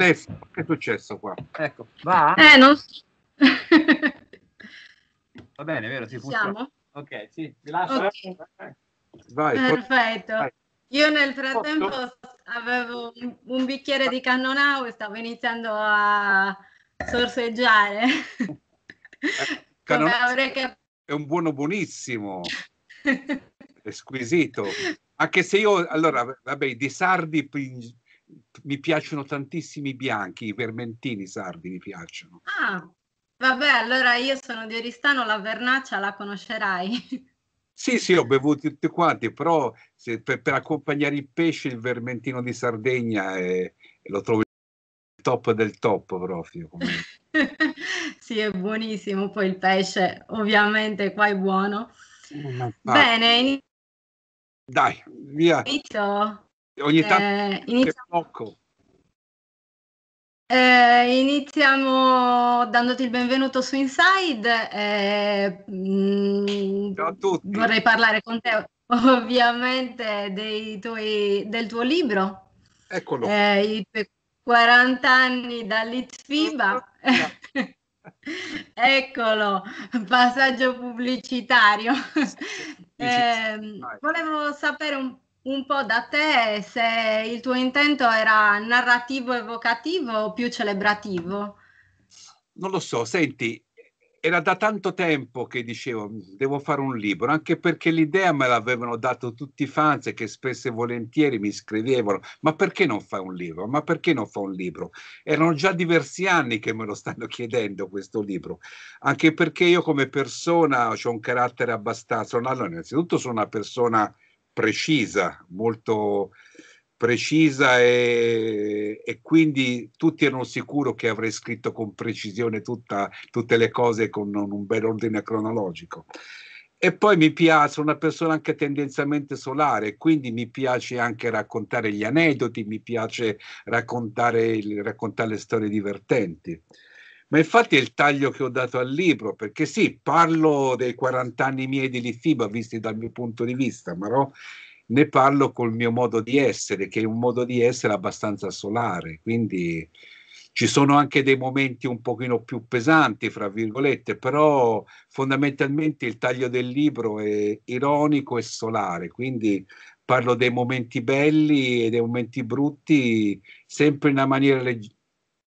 Lef, che è successo qua? Ecco, va? Eh, non... va bene, vero? Sì, Siamo? Ok, sì, vi lascio. Okay. Eh. Vai, Perfetto. Vai. Io nel frattempo avevo un bicchiere di cannonau e stavo iniziando a sorseggiare. Eh, cannonau cap- è un buono buonissimo, è squisito. Anche se io, allora, vabbè, di sardi mi piacciono tantissimi bianchi, i vermentini sardi mi piacciono. Ah, vabbè, allora io sono di Oristano, la vernaccia la conoscerai. Sì, sì, ho bevuto tutti quanti, però se, per, per, accompagnare il pesce il vermentino di Sardegna eh, lo trovo il top del top proprio. sì, è buonissimo, poi il pesce ovviamente qua è buono. Mm, Bene, in... dai, via. Inizio Ogni tanto eh, iniziamo... Eh, iniziamo dandoti il benvenuto su Inside. Eh, Ciao a tutti. Vorrei parlare con te ovviamente tuoi, del tuo libro. Eccolo. Eh, I tuoi 40 anni dall'ITFIBA. Ah, Eccolo, passaggio pubblicitario. Ehm, volevo sapere un po' un po' da te se il tuo intento era narrativo evocativo o più celebrativo. Non lo so, senti, era da tanto tempo che dicevo devo fare un libro, anche perché l'idea me l'avevano dato tutti i fans che spesso e volentieri mi scrivevano, ma perché non fai un libro? Ma perché non fai un libro? Erano già diversi anni che me lo stanno chiedendo questo libro, anche perché io come persona ho un carattere abbastanza, allora, innanzitutto sono una persona precisa, molto precisa e, e, quindi tutti erano sicuri che avrei scritto con precisione tutta, tutte le cose con un bel ordine cronologico. E poi mi piace, sono una persona anche tendenzialmente solare, quindi mi piace anche raccontare gli aneddoti, mi piace raccontare, raccontare le storie divertenti. Ma infatti è il taglio che ho dato al libro, perché sì, parlo dei 40 anni miei di Littiba visti dal mio punto di vista, ma no, ne parlo col mio modo di essere, che è un modo di essere abbastanza solare, quindi ci sono anche dei momenti un pochino più pesanti, fra virgolette, però fondamentalmente il taglio del libro è ironico e solare, quindi parlo dei momenti belli e dei momenti brutti sempre in una maniera leggera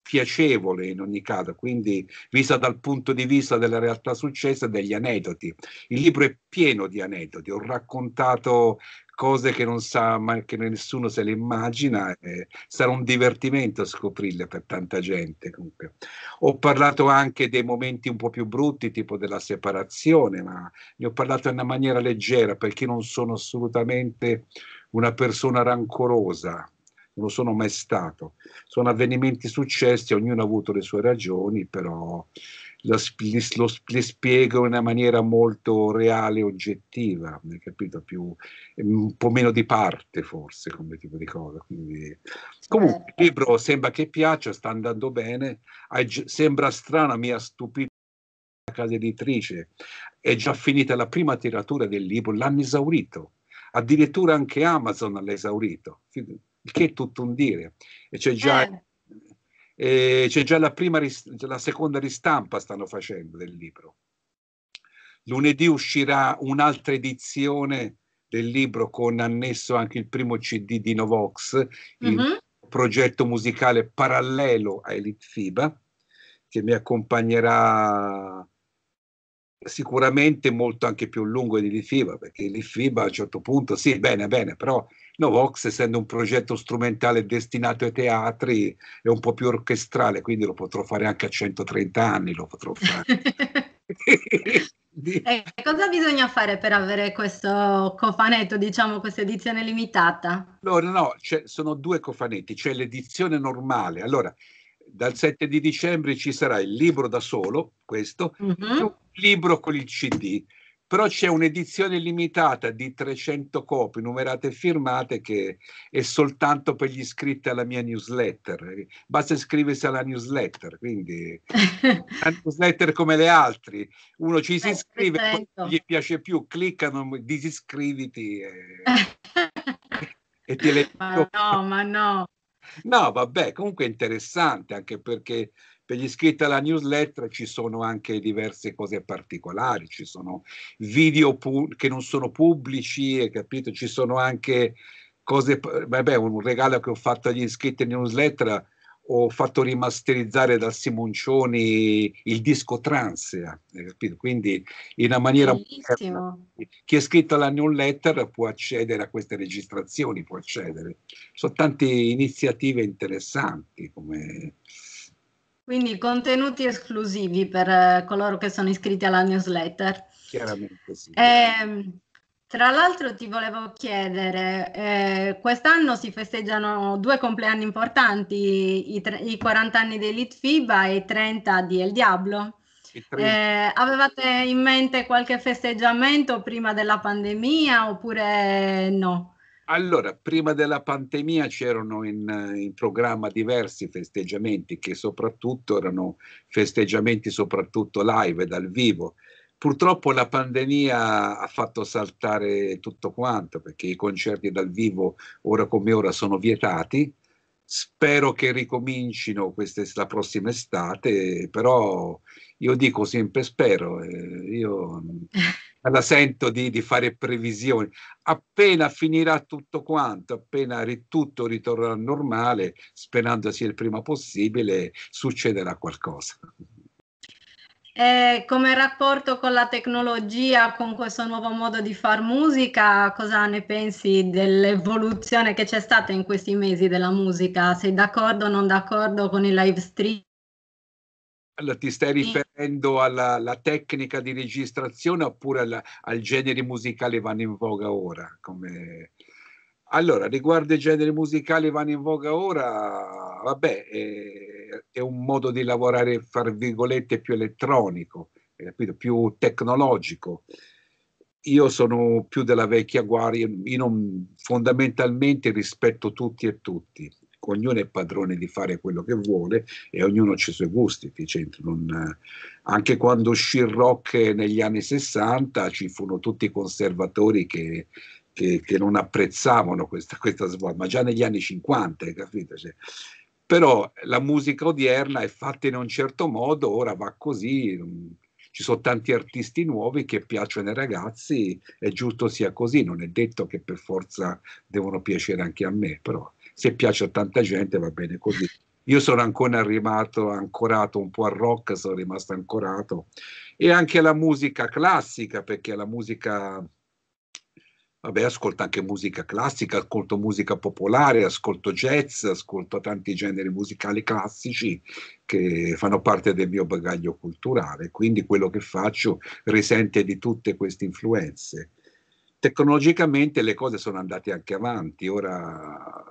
piacevole in ogni caso, quindi vista dal punto di vista della realtà successa e degli aneddoti. Il libro è pieno di aneddoti, ho raccontato cose che non sa, ma che nessuno se le immagina, eh, sarà un divertimento scoprirle per tanta gente. Comunque. Ho parlato anche dei momenti un po' più brutti, tipo della separazione, ma ne ho parlato in una maniera leggera perché non sono assolutamente una persona rancorosa, non lo sono mai stato. Sono avvenimenti successi, ognuno ha avuto le sue ragioni, però lo, lo, le spiego in una maniera molto reale e oggettiva, capito? Più, mm, un po' meno di parte forse come tipo di cosa. Quindi, comunque il certo. libro sembra che piaccia, sta andando bene, sembra strana, mi ha stupito la casa editrice, è già finita la prima tiratura del libro, l'hanno esaurito. Addirittura anche Amazon l'ha esaurito il che è tutto un dire. E c'è già, eh. eh, c'è già la, prima, la seconda ristampa stanno facendo del libro. Lunedì uscirà un'altra edizione del libro con annesso anche il primo CD di Novox, mm-hmm. progetto musicale parallelo a Elite FIBA, che mi accompagnerà sicuramente molto anche più lungo di Lifiba, perché Lifiba a un certo punto sì, bene, bene, però Novox, essendo un progetto strumentale destinato ai teatri, è un po' più orchestrale, quindi lo potrò fare anche a 130 anni, lo potrò fare. Eh, e cosa bisogna fare per avere questo cofanetto, diciamo, questa edizione limitata? Allora, no, no, sono due cofanetti, c'è l'edizione normale. Allora, dal 7 di dicembre ci sarà il libro da solo, questo, mm-hmm. un libro con il CD, però c'è un'edizione limitata di 300 copie numerate e firmate che è soltanto per gli iscritti alla mia newsletter. Basta iscriversi alla newsletter, quindi una newsletter come le altre. Uno ci si iscrive, eh, gli piace più, cliccano, disiscriviti e, e ti leggo. Ma no, ma no. No, vabbè, comunque è interessante anche perché per gli iscritti alla newsletter ci sono anche diverse cose particolari, ci sono video pu- che non sono pubblici, capito? Ci sono anche cose, vabbè, un regalo che ho fatto agli iscritti alla newsletter ho fatto rimasterizzare dal Simoncioni il disco Transia, eh, quindi in una maniera moderna, chi è scritto alla new letter può accedere a queste registrazioni, può accedere. Sono tante iniziative interessanti come... Quindi contenuti esclusivi per eh, coloro che sono iscritti alla newsletter. Chiaramente sì. Eh, tra l'altro ti volevo chiedere, eh, quest'anno si festeggiano due compleanni importanti, i, tre, i 40 anni di Elite FIBA e i 30 di El Diablo. Eh, avevate in mente qualche festeggiamento prima della pandemia oppure no? Allora, prima della pandemia c'erano in, in, programma diversi festeggiamenti che soprattutto erano festeggiamenti soprattutto live dal vivo Purtroppo la pandemia ha fatto saltare tutto quanto perché i concerti dal vivo ora come ora sono vietati. Spero che ricomincino queste, la prossima estate, però io dico sempre spero, eh, io la sento di, di, fare previsioni. Appena finirà tutto quanto, appena ri, tutto ritornerà normale, sperando sia il prima possibile, succederà qualcosa. E come rapporto con la tecnologia, con questo nuovo modo di far musica, cosa ne pensi dell'evoluzione che c'è stata in questi mesi della musica? Sei d'accordo o non d'accordo con i live stream? Allora, ti stai riferendo alla, alla, tecnica di registrazione oppure alla, al genere musicale vanno in voga ora? Come... Allora, riguardo ai generi musicali vanno in voga ora, vabbè, è, è un modo di lavorare, fra virgolette, più elettronico, eh, capito? più tecnologico. Io sono più della vecchia guardia, io non, fondamentalmente rispetto tutti e tutti. Ognuno è padrone di fare quello che vuole e ognuno ha i suoi gusti. Non, anche quando uscì il rock negli anni 60 ci furono tutti i conservatori che che, che non apprezzavano questa, questa svolta, ma già negli anni 50, capito? Cioè, però la musica odierna è fatta in un certo modo, ora va così, mm, ci sono tanti artisti nuovi che piacciono ai ragazzi, è giusto sia così, non è detto che per forza devono piacere anche a me, però se piace a tanta gente va bene così. Io sono ancora arrivato, ancorato un po' al rock, sono rimasto ancorato e anche alla musica classica, perché la musica Vabbè, ascolto anche musica classica, ascolto musica popolare, ascolto jazz, ascolto tanti generi musicali classici che fanno parte del mio bagaglio culturale, quindi quello che faccio risente di tutte queste influenze. Tecnologicamente le cose sono andate anche avanti, ora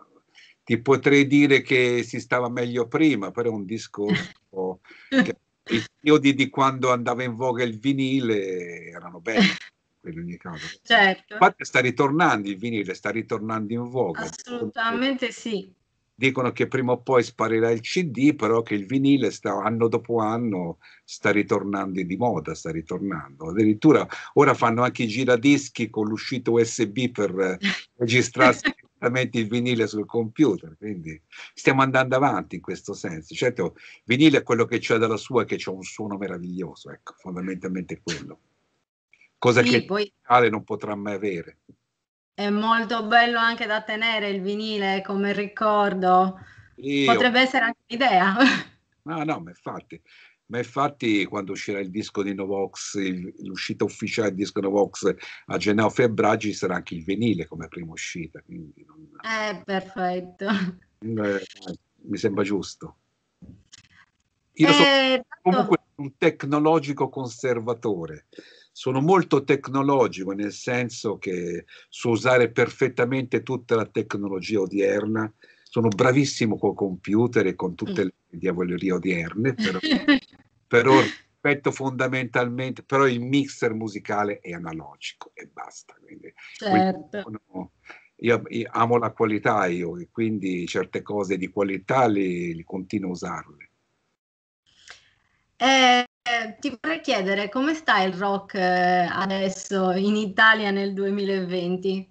ti potrei dire che si stava meglio prima, però è un discorso che i periodi di quando andava in voga il vinile erano belli in ogni caso. Certo. Infatti sta ritornando il vinile, sta ritornando in voga. Assolutamente sì. Dicono che prima o poi sparirà il CD, però che il vinile sta, anno dopo anno sta ritornando di moda, sta ritornando. Addirittura ora fanno anche i giradischi con l'uscita USB per eh, registrarsi il vinile sul computer, quindi stiamo andando avanti in questo senso. Certo, vinile è quello che c'è dalla sua, che c'è un suono meraviglioso, ecco, fondamentalmente quello cosa sì, che poi... il vinile non potrà mai avere. È molto bello anche da tenere il vinile come ricordo. Io... Potrebbe essere anche un'idea. No, no, ma infatti, ma infatti quando uscirà il disco di Novox, il, l'uscita ufficiale del disco Novox a gennaio-febbraio ci sarà anche il vinile come prima uscita. Quindi non... Eh, perfetto. Eh, mi sembra giusto. Io eh, sono tanto... comunque un tecnologico conservatore sono molto tecnologico nel senso che so usare perfettamente tutta la tecnologia odierna, sono bravissimo col computer e con tutte le mm. diavolerie odierne, però, però rispetto fondamentalmente, però il mixer musicale è analogico e basta. Quindi, certo. quindi sono, io, io, amo la qualità io e quindi certe cose di qualità li, le continuo a usarle. Eh, eh, ti vorrei chiedere come sta il rock eh, adesso in Italia nel 2020?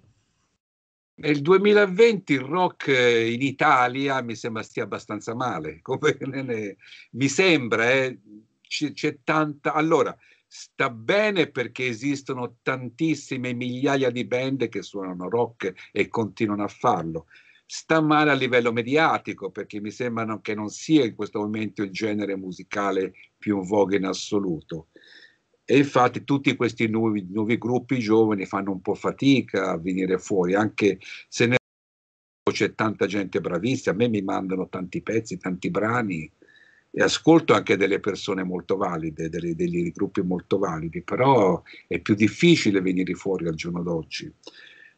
Nel 2020 il rock eh, in Italia mi sembra stia abbastanza male, come ne, ne, mi sembra, eh, c'è, c'è tanta... Allora, sta bene perché esistono tantissime migliaia di band che suonano rock e continuano a farlo sta male a livello mediatico perché mi sembra che non sia in questo momento il genere musicale più in voga in assoluto. E infatti tutti questi nuovi, nuovi gruppi giovani fanno un po' fatica a venire fuori, anche se nel c'è tanta gente bravissima, a me mi mandano tanti pezzi, tanti brani e ascolto anche delle persone molto valide, delle, degli gruppi molto validi, però è più difficile venire fuori al giorno d'oggi.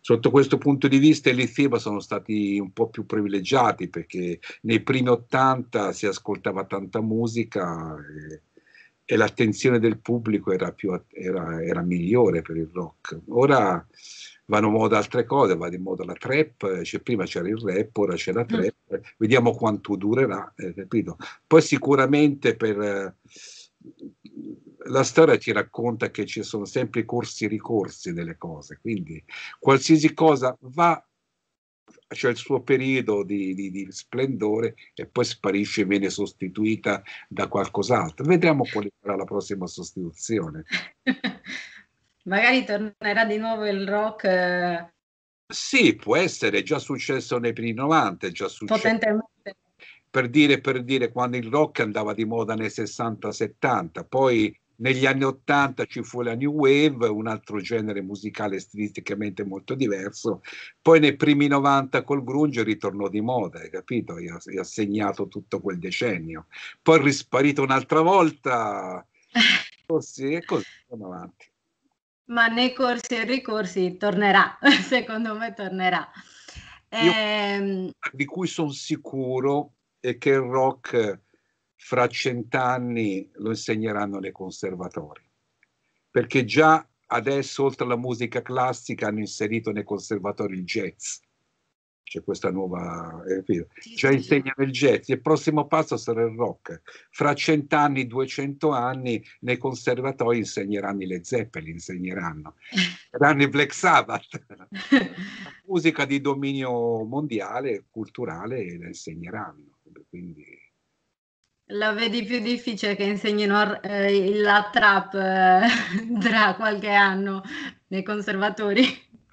Sotto questo punto di vista il Lithiba sono stati un po' più privilegiati perché nei primi 80 si ascoltava tanta musica e, e l'attenzione del pubblico era, più, era, era, migliore per il rock. Ora vanno in moda altre cose, va in moda la trap, cioè prima c'era il rap, ora c'è la mm. trap, mm. vediamo quanto durerà, eh, Poi sicuramente per... Eh, la storia ci racconta che ci sono sempre corsi e ricorsi delle cose, quindi qualsiasi cosa va, c'è cioè il suo periodo di, di, di, splendore e poi sparisce e viene sostituita da qualcos'altro. Vedremo quale sarà la prossima sostituzione. Magari tornerà di nuovo il rock. Eh, sì, può essere, è già successo nei primi 90, è già successo. Potentemente. Per dire, per dire, quando il rock andava di moda nei 60-70, poi negli anni Ottanta ci fu la New Wave, un altro genere musicale stilisticamente molto diverso. Poi nei primi 90 col grunge ritornò di moda, hai capito? E ha segnato tutto quel decennio. Poi è risparito un'altra volta, così e così andiamo avanti. Ma nei corsi e ricorsi tornerà, secondo me tornerà. Io, eh, di cui sono sicuro è che il rock fra cent'anni lo insegneranno nei conservatori, perché già adesso oltre alla musica classica hanno inserito nei conservatori il jazz. C'è questa nuova... Eh, già insegnano il jazz, il prossimo passo sarà il rock. Fra cent'anni, duecento anni, nei conservatori insegneranno le Zeppelin, insegneranno. Saranno i Black Sabbath. musica di dominio mondiale, culturale, la insegneranno. Quindi la vedi più difficile che insegnino eh, la trap eh, tra qualche anno nei conservatori?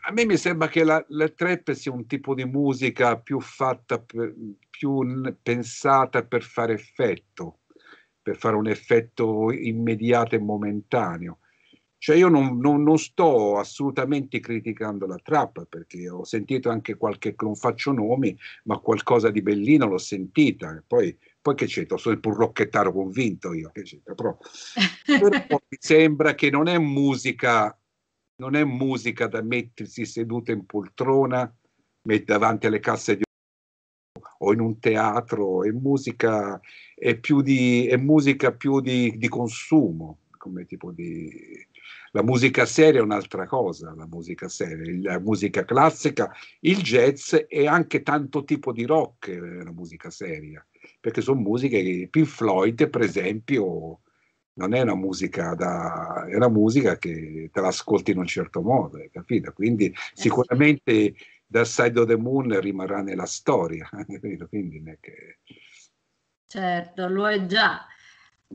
A me mi sembra che la, la trap sia un tipo di musica più fatta, per, più pensata per fare effetto, per fare un effetto immediato e momentaneo. Cioè io non, non, non, sto assolutamente criticando la trap perché ho sentito anche qualche, non faccio nomi, ma qualcosa di bellino l'ho sentita. Poi poi che c'entra? Sono il purrocchettaro convinto io, che c'entra? Però, però mi sembra che non è musica, non è musica da mettersi seduta in poltrona davanti alle casse di o in un teatro, è musica, è più di, è musica più di, di consumo, come tipo di... La musica seria è un'altra cosa, la musica seria, la musica classica, il jazz e anche tanto tipo di rock, eh, la musica seria perché sono musiche che Pink Floyd, per esempio, non è una musica da è una musica che te l'ascolti in un certo modo, hai capito? Quindi eh sicuramente Dark Side of the Moon rimarrà nella storia, capito? Quindi non è che Certo, lo è già.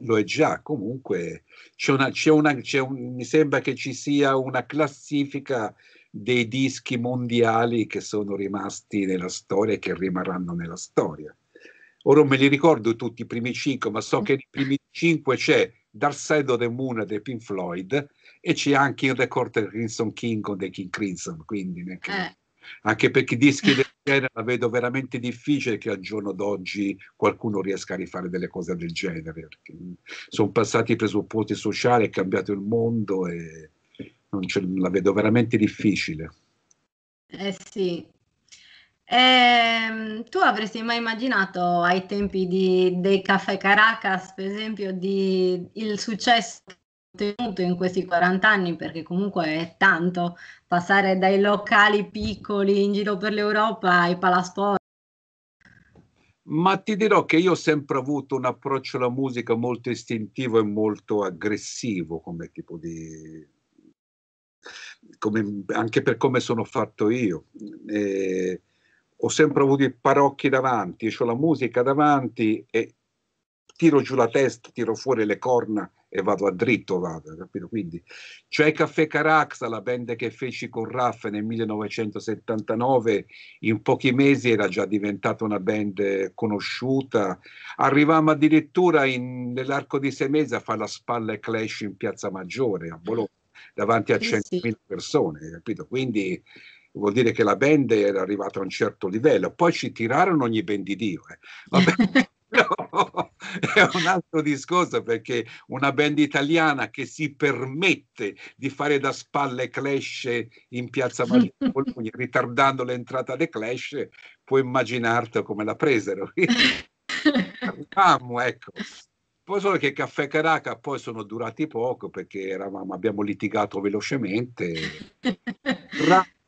Lo è già, comunque c'è una, c'è una, c'è un, mi sembra che ci sia una classifica dei dischi mondiali che sono rimasti nella storia e che rimarranno nella storia. Ora me li ricordo tutti i primi cinque, ma so mm. che nei primi cinque c'è Dark Side of the Moon dei Pink Floyd e c'è anche il record del Crimson King con dei King Crimson, quindi neanche, eh. anche perché dischi del genere la vedo veramente difficile che al giorno d'oggi qualcuno riesca a rifare delle cose del genere. Sono passati i presupposti sociali, è cambiato il mondo e non la vedo veramente difficile. Eh sì, eh, tu avresti mai immaginato ai tempi di, dei Caffè Caracas, per esempio, di, il successo ottenuto in questi 40 anni, perché comunque è tanto passare dai locali piccoli in giro per l'Europa ai palasport? Ma ti dirò che io ho sempre avuto un approccio alla musica molto istintivo e molto aggressivo come tipo di come, anche per come sono fatto io. E, ho sempre avuto i parocchi davanti, ho la musica davanti e tiro giù la testa, tiro fuori le corna e vado a dritto, vado, capito? Quindi c'è Caffè Caraxa, la band che feci con Raff nel 1979, in pochi mesi era già diventata una band conosciuta. Arrivammo addirittura in, nell'arco di sei mesi a fare la spalla e clash in Piazza Maggiore a Bologna, davanti a 100.000 sì. persone, capito? Quindi vuol dire che la band era arrivata a un certo livello, poi ci tirarono ogni ben di Dio. Eh. Band... no, è un altro discorso perché una band italiana che si permette di fare da spalle Clash in piazza Maria Bologna, ritardando l'entrata dei Clash, puoi immaginarti come la presero. Arriviamo, ecco. Poi solo che Caffè Caraca poi sono durati poco perché eravamo, abbiamo litigato velocemente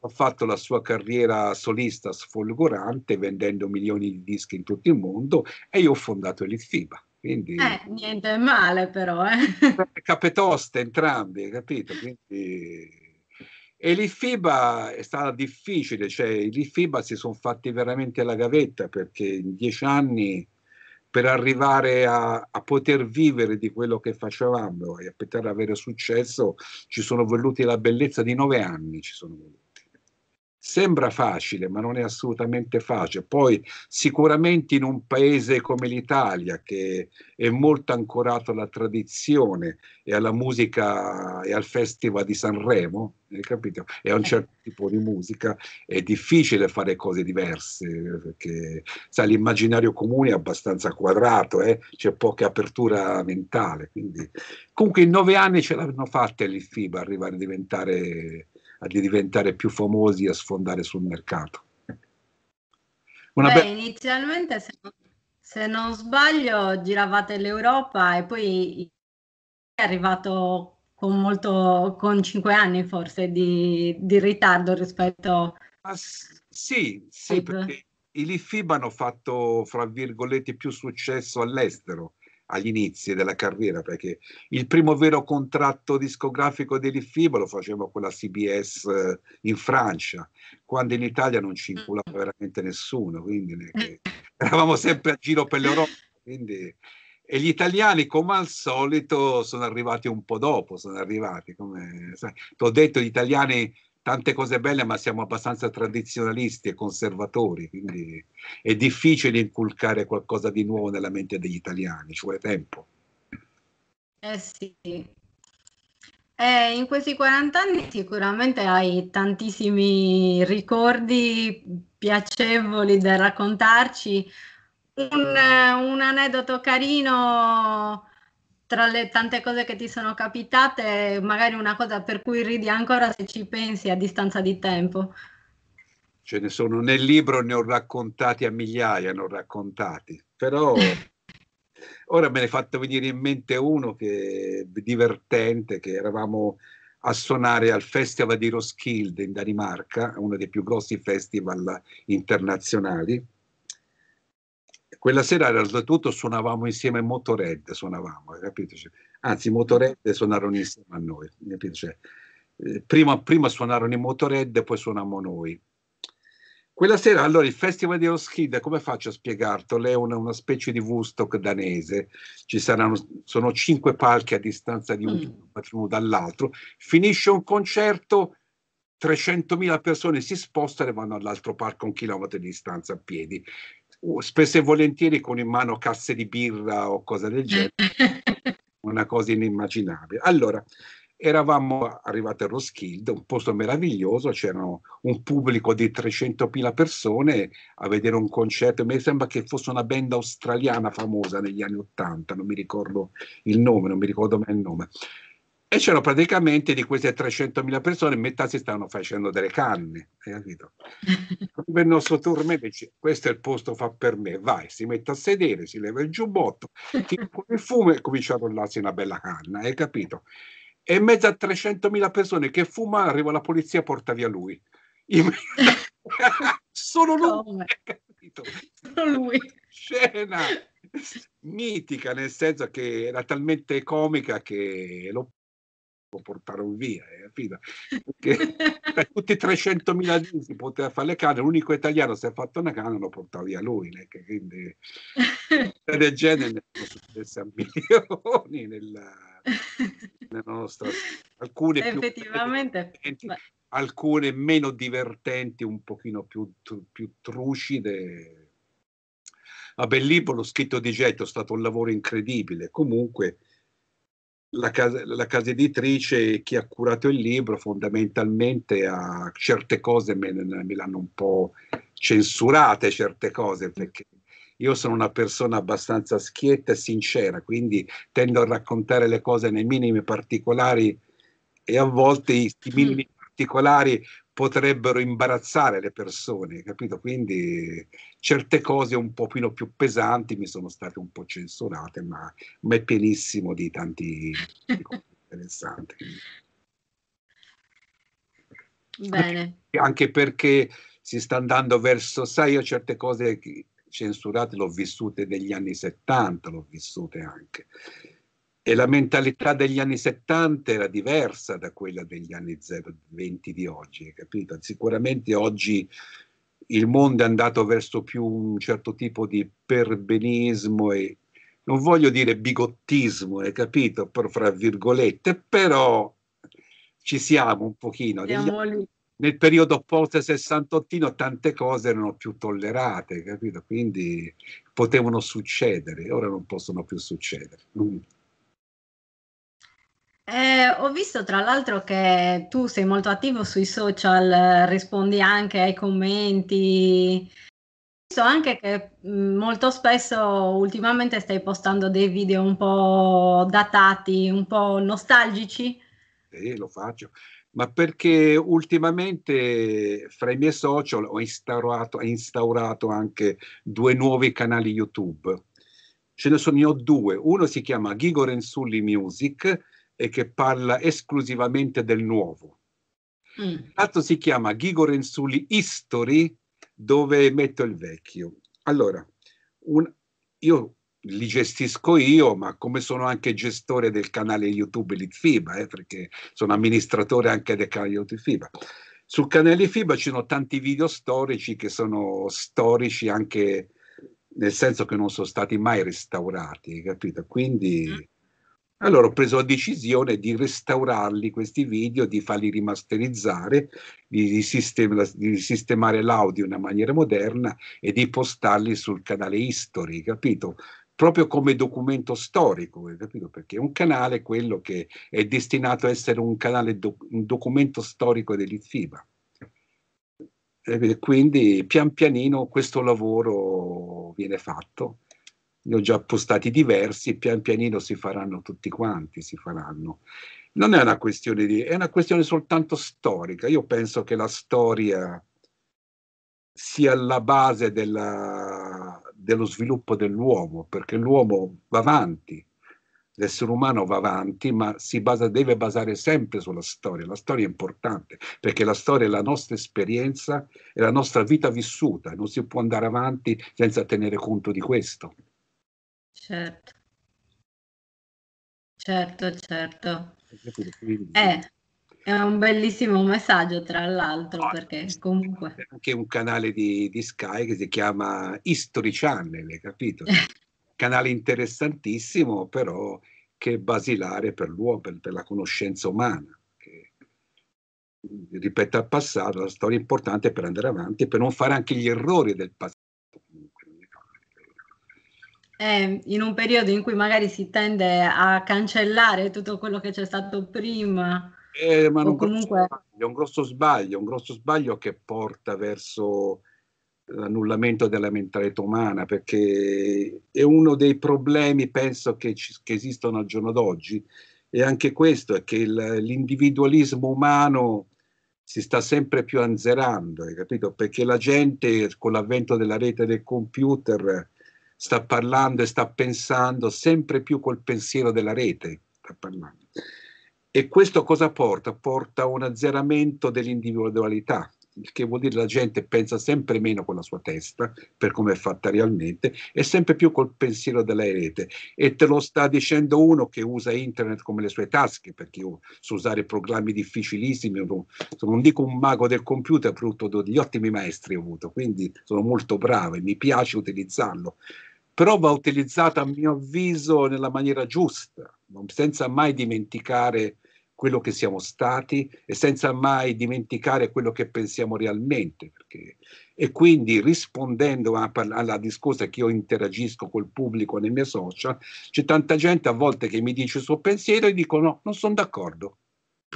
ha fatto la sua carriera solista sfolgorante vendendo milioni di dischi in tutto il mondo e io ho fondato l'IFIBA. Quindi, eh, niente male però. Eh. eh Capetoste entrambi, capito? Quindi, e l'IFIBA è stata difficile, cioè l'IFIBA si sono fatti veramente la gavetta perché in dieci anni per arrivare a, a, poter vivere di quello che facevamo e a poter avere successo ci sono voluti la bellezza di nove anni. Ci sono voluti. Sembra facile, ma non è assolutamente facile. Poi sicuramente in un paese come l'Italia, che è molto ancorato alla tradizione e alla musica e al festival di Sanremo, capito? E a un certo eh. tipo di musica è difficile fare cose diverse, perché sa, l'immaginario comune è abbastanza quadrato, eh? c'è poca apertura mentale. Quindi... Comunque in nove anni ce l'hanno fatta l'IFIBA arrivare a diventare a diventare più famosi e a sfondare sul mercato. Una Beh, be- inizialmente, se non, se non sbaglio, giravate l'Europa e poi è arrivato con molto, con cinque anni forse di, di ritardo rispetto a... Sì, sì, perché i Lifib hanno fatto, fra virgolette, più successo all'estero agli inizi della carriera, perché il primo vero contratto discografico di dell'IFIBA lo facevo con la CBS eh, in Francia, quando in Italia non ci mm. inculava veramente nessuno, quindi mm. eravamo sempre a giro per l'Europa. Quindi... E gli italiani, come al solito, sono arrivati un po' dopo, sono arrivati, come ti ho detto, gli italiani tante cose belle, ma siamo abbastanza tradizionalisti e conservatori, quindi è difficile inculcare qualcosa di nuovo nella mente degli italiani, ci vuole tempo. Eh sì. Eh, in questi 40 anni sicuramente hai tantissimi ricordi piacevoli da raccontarci. Un, un aneddoto carino tra le tante cose che ti sono capitate, magari una cosa per cui ridi ancora se ci pensi a distanza di tempo? Ce ne sono nel libro, ne ho raccontati a migliaia, ne ho raccontati, però ora me ne è fatto venire in mente uno che è divertente, che eravamo a suonare al Festival di Roskilde in Danimarca, uno dei più grossi festival internazionali, quella sera oltretutto suonavamo insieme Motorhead, suonavamo, capito? Cioè, anzi, Motorhead suonarono insieme a noi, capito? Cioè, eh, prima, prima, suonarono i Motorhead poi suonammo noi. Quella sera, allora, il Festival di Roskilde, come faccio a spiegartelo? È una, una, specie di Woodstock danese, ci saranno, sono cinque palchi a distanza di un mm. dall'altro, finisce un concerto, 300.000 persone si spostano e vanno all'altro parco a un chilometro di distanza a piedi spesso e volentieri con in mano casse di birra o cose del genere, una cosa inimmaginabile. Allora, eravamo arrivati a Roskilde, un posto meraviglioso, c'era un pubblico di 300.000 persone a vedere un concerto, mi sembra che fosse una band australiana famosa negli anni 80, non mi ricordo il nome, non mi ricordo mai il nome. E c'erano praticamente di queste 300.000 persone, metà si stavano facendo delle canne, hai capito? il nostro turme dice, questo è il posto fa per me, vai, si mette a sedere, si leva il giubbotto, tira il fumo e comincia a rollarsi una bella canna, hai capito? E in mezzo a 300.000 persone che fuma arriva la polizia e porta via lui. Solo lui, hai capito? Solo lui. Scena mitica, nel senso che era talmente comica che lo può portarlo via, eh, fida. Perché per tutti i 300.000 dischi poteva fare le canne, l'unico italiano si è fatto una canna lo portava via lui, né? quindi del genere ne sono successe a milioni nella, nella nostra alcune effettivamente più alcune meno divertenti, un pochino più, più trucide. Vabbè, il libro, l'ho scritto di getto, è stato un lavoro incredibile. Comunque, la casa, la casa, editrice chi ha curato il libro fondamentalmente a certe cose me, me l'hanno un po' censurate certe cose perché io sono una persona abbastanza schietta e sincera, quindi tendo a raccontare le cose nei minimi particolari e a volte i minimi mm. particolari potrebbero imbarazzare le persone, capito? Quindi certe cose un po' più pesanti mi sono state un po' censurate, ma, ma è pienissimo di tanti interessanti. Bene. Anche perché si sta andando verso, sai, io certe cose censurate l'ho vissute negli anni 70, l'ho vissute anche e la mentalità degli anni 70 era diversa da quella degli anni 20 di oggi, hai capito? Sicuramente oggi il mondo è andato verso più un certo tipo di perbenismo e non voglio dire bigottismo, hai capito? Però, fra virgolette, però ci siamo un pochino. Siamo anni, nel periodo post 68 tante cose erano più tollerate, capito? Quindi potevano succedere, ora non possono più succedere. Eh, ho visto tra l'altro che tu sei molto attivo sui social, rispondi anche ai commenti. Ho visto anche che mm, molto spesso ultimamente stai postando dei video un po' datati, un po' nostalgici. Sì, lo faccio, ma perché ultimamente fra i miei social ho instaurato, ho instaurato anche due nuovi canali YouTube. Ce ne sono ne due, uno si chiama Gigo Rensulli Music e che parla esclusivamente del nuovo. Mm. L'altro si chiama Ghigo Renzulli History, dove metto il vecchio. Allora, un, io li gestisco io, ma come sono anche gestore del canale YouTube Litfiba, eh, perché sono amministratore anche del canale YouTube FIBA. Sul canale FIBA ci sono tanti video storici che sono storici anche nel senso che non sono stati mai restaurati, capito? Quindi mm. Allora ho preso la decisione di restaurarli questi video, di farli rimasterizzare, di, sistem- di sistemare l'audio in una maniera moderna e di postarli sul canale History, capito? proprio come documento storico, capito? Perché è un canale quello che è destinato a essere un canale, doc- un documento storico dell'IFIBA. E quindi pian pianino questo lavoro viene fatto ne ho già postati diversi, pian pianino si faranno tutti quanti, si faranno. Non è una questione di, è una questione soltanto storica. Io penso che la storia sia la base della, dello sviluppo dell'uomo, perché l'uomo va avanti, l'essere umano va avanti, ma si basa, deve basare sempre sulla storia. La storia è importante, perché la storia è la nostra esperienza, è la nostra vita vissuta, non si può andare avanti senza tenere conto di questo. Certo. Certo, certo. Eh, è un bellissimo messaggio, tra l'altro, ah, perché comunque... C'è anche un canale di, di, Sky che si chiama History Channel, hai capito? canale interessantissimo, però che è basilare per l'uomo, per, per la conoscenza umana. Che, ripeto al passato, la storia è importante per andare avanti, per non fare anche gli errori del passato. Eh, in un periodo in cui magari si tende a cancellare tutto quello che c'è stato prima. Eh, ma non comunque... è un grosso sbaglio, un grosso sbaglio che porta verso l'annullamento della mentalità umana, perché è uno dei problemi, penso, che, ci, che esistono al giorno d'oggi, e anche questo è che il, l'individualismo umano si sta sempre più anzerando, hai capito? Perché la gente, con l'avvento della rete del computer, sta parlando e sta pensando sempre più col pensiero della rete, sta parlando. E questo cosa porta? Porta a un azzeramento dell'individualità, il che vuol dire la gente pensa sempre meno con la sua testa, per come è fatta realmente, e sempre più col pensiero della rete. E te lo sta dicendo uno che usa internet come le sue tasche, perché io so usare programmi difficilissimi, non dico un mago del computer, brutto, degli ottimi maestri ho avuto, quindi sono molto bravo e mi piace utilizzarlo però va utilizzata a mio avviso nella maniera giusta, senza mai dimenticare quello che siamo stati e senza mai dimenticare quello che pensiamo realmente. Perché... E quindi rispondendo a, alla discorsa che io interagisco col pubblico nei miei social, c'è tanta gente a volte che mi dice il suo pensiero e dico no, non sono d'accordo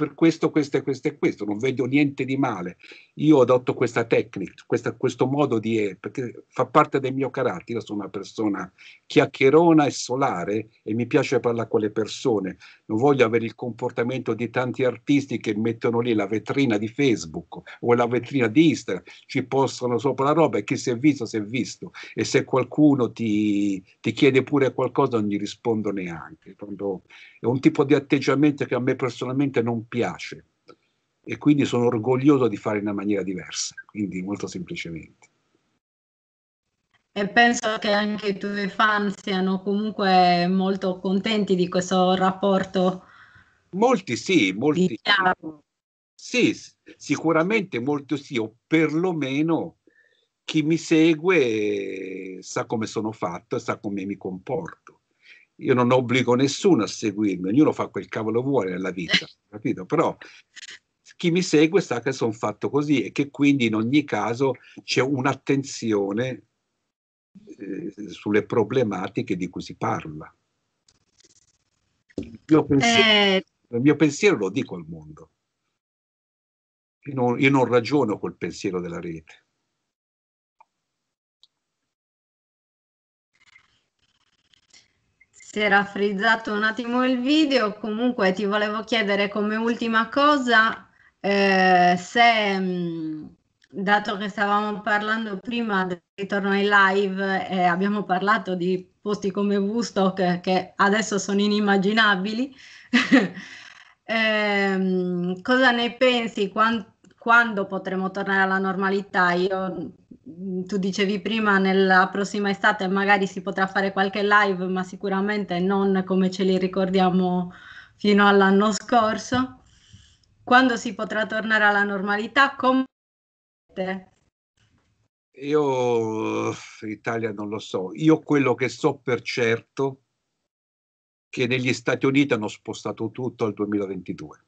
per questo, questo e questo e questo, non vedo niente di male. Io adotto questa tecnica, questa, questo modo di eh, perché fa parte del mio carattere, io sono una persona chiacchierona e solare e mi piace parlare con le persone, non voglio avere il comportamento di tanti artisti che mettono lì la vetrina di Facebook o la vetrina di Instagram, ci postano sopra la roba e chi si è visto si è visto e se qualcuno ti, ti chiede pure qualcosa non gli rispondo neanche. Quando è un tipo di atteggiamento che a me personalmente non piace e quindi sono orgoglioso di fare in una maniera diversa, quindi molto semplicemente. E penso che anche i tuoi fan siano comunque molto contenti di questo rapporto. Molti sì, molti sì, diciamo. sicuramente molti sì, o perlomeno chi mi segue sa come sono fatto e sa come mi comporto io non obbligo nessuno a seguirmi, ognuno fa quel cavolo vuole nella vita, capito? Però chi mi segue sa che sono fatto così e che quindi in ogni caso c'è un'attenzione eh, sulle problematiche di cui si parla. Il mio pensiero, eh. il mio pensiero lo dico al mondo. Io non, io non ragiono col pensiero della rete. Si era frizzato un attimo il video, comunque ti volevo chiedere come ultima cosa eh, se, mm, dato che stavamo parlando prima del ritorno ai live e eh, abbiamo parlato di posti come Woodstock che adesso sono inimmaginabili, eh, cosa ne pensi? Quando, quando potremo tornare alla normalità? Io Mm, tu dicevi prima nella prossima estate magari si potrà fare qualche live, ma sicuramente non come ce li ricordiamo fino all'anno scorso. Quando si potrà tornare alla normalità? Come io Italia non lo so. Io quello che so per certo è che negli Stati Uniti hanno spostato tutto al 2022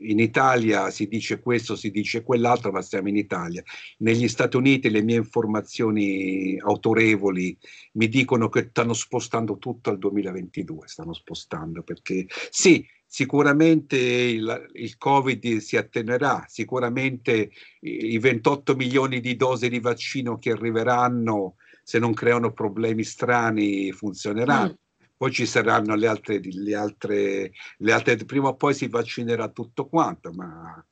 in Italia si dice questo, si dice quell'altro, ma siamo in Italia. Negli Stati Uniti le mie informazioni autorevoli mi dicono che stanno spostando tutto al 2022, stanno spostando perché sì, sicuramente il, il Covid si attenerà, sicuramente i 28 milioni di dosi di vaccino che arriveranno se non creano problemi strani funzioneranno. Mm poi ci saranno le altre, le altre, le altre prima o poi si vaccinerà tutto quanto, ma...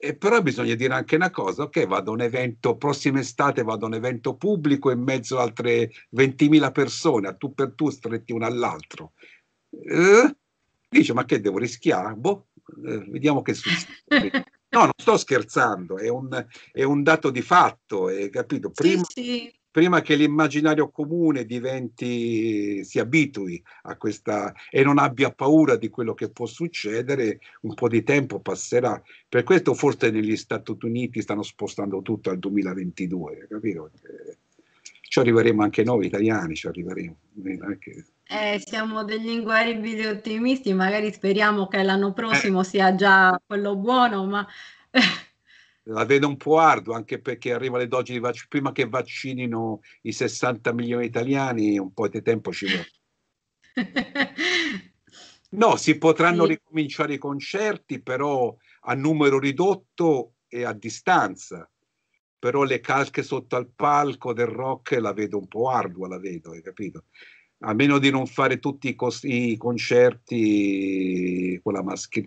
E però bisogna dire anche una cosa, ok, vado a un evento, prossima estate vado a un evento pubblico in mezzo a altre 20.000 persone, a tu per tu, stretti uno all'altro. Eh, dice, ma che devo rischiare? Boh, eh, vediamo che succede. No, non sto scherzando, è un, è un dato di fatto, è eh, capito? Prima, sì, sì prima che l'immaginario comune diventi, si abitui a questa e non abbia paura di quello che può succedere, un po' di tempo passerà. Per questo forse negli Stati Uniti stanno spostando tutto al 2022, capito? Ci arriveremo anche noi italiani, ci arriveremo. Eh, siamo degli inguaribili ottimisti, magari speriamo che l'anno prossimo eh. sia già quello buono, ma... la vedo un po' ardua anche perché arriva le dosi di vaccino prima che vaccinino i 60 milioni di italiani un po' di tempo ci vuole no si potranno sì. ricominciare i concerti però a numero ridotto e a distanza però le calche sotto al palco del rock la vedo un po' ardua la vedo hai capito a meno di non fare tutti i, cos- i concerti con la maschera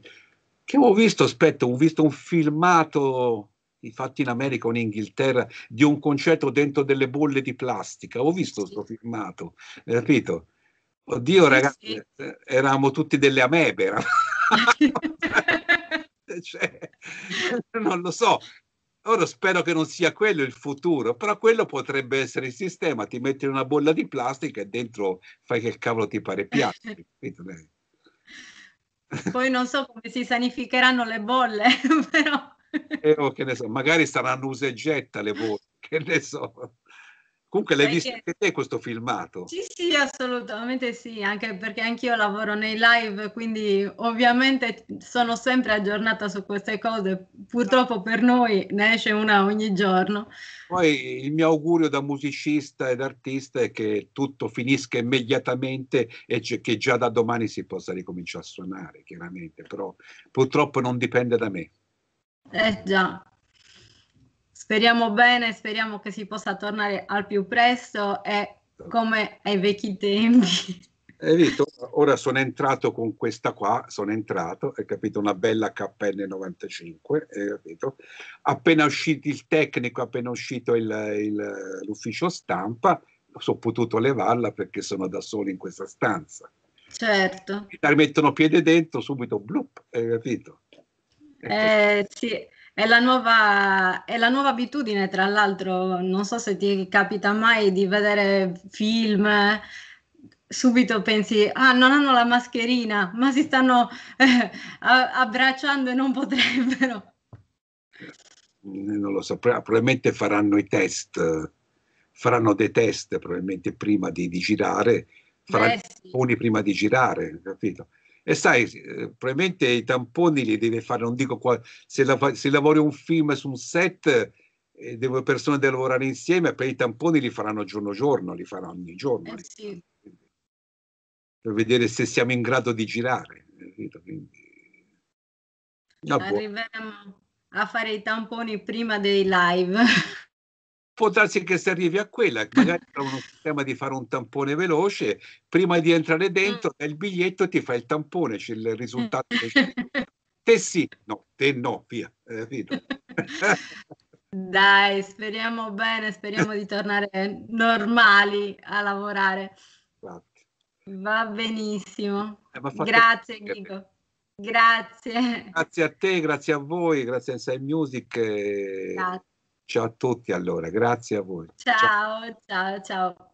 che ho visto, aspetta, ho visto un filmato fatti in America o in Inghilterra, di un concetto dentro delle bolle di plastica. Ho visto questo sì. filmato, capito? Oddio, sì, ragazzi, sì. Eh, eravamo tutti delle amebe. cioè, non lo so. Ora spero che non sia quello il futuro, però quello potrebbe essere il sistema. Ti metti una bolla di plastica e dentro fai che cavolo ti pare piatti. Poi non so come si sanificheranno le bolle, però eh, oh, so. magari saranno usa e getta le voci, che ne so. Comunque l'hai visto anche te questo filmato? Sì, sì, assolutamente sì, anche perché anch'io lavoro nei live, quindi ovviamente sono sempre aggiornata su queste cose. Purtroppo per noi ne esce una ogni giorno. Poi il mio augurio da musicista ed artista è che tutto finisca immediatamente e che già da domani si possa ricominciare a suonare, chiaramente, però purtroppo non dipende da me. Eh già, speriamo bene, speriamo che si possa tornare al più presto e come ai vecchi tempi. Hai visto? Ora sono entrato con questa qua, sono entrato, hai capito? Una bella KN95, hai capito? Appena uscito il tecnico, appena uscito il, il, l'ufficio stampa, sono potuto levarla perché sono da solo in questa stanza. Certo. Mi mettono piede dentro, subito blup, hai capito? Ecco. Eh, sì, è la, nuova, è la nuova abitudine, tra l'altro, non so se ti capita mai di vedere film, subito pensi, ah, non hanno la mascherina, ma si stanno eh, abbracciando e non potrebbero. Eh, non lo saprà, so, probabilmente faranno i test, faranno dei test probabilmente prima di, di girare, faranno Beh, sì. prima di girare, capito? E sai, eh, probabilmente i tamponi li deve fare, non dico qual, se, la, se lavori un film su un set eh, e due persone devono lavorare insieme, per i tamponi li faranno giorno giorno, li faranno ogni giorno. Eh sì. Per vedere se siamo in grado di girare. Eh, quindi, Arriveremo a fare i tamponi prima dei live. può darsi che si arrivi a quella, magari trovano un sistema di fare un tampone veloce, prima di entrare dentro, mm. dai il biglietto ti fa il tampone, c'è il risultato. Mm. te sì, no, te no, via. Eh, Dai, speriamo bene, speriamo di tornare normali a lavorare. Grazie. Esatto. Va benissimo. Eh, grazie Nico. Grazie. Grazie a te, grazie a voi, grazie a Inside Music. Grazie. Ciao a tutti allora, grazie a voi. Ciao, ciao, ciao. ciao.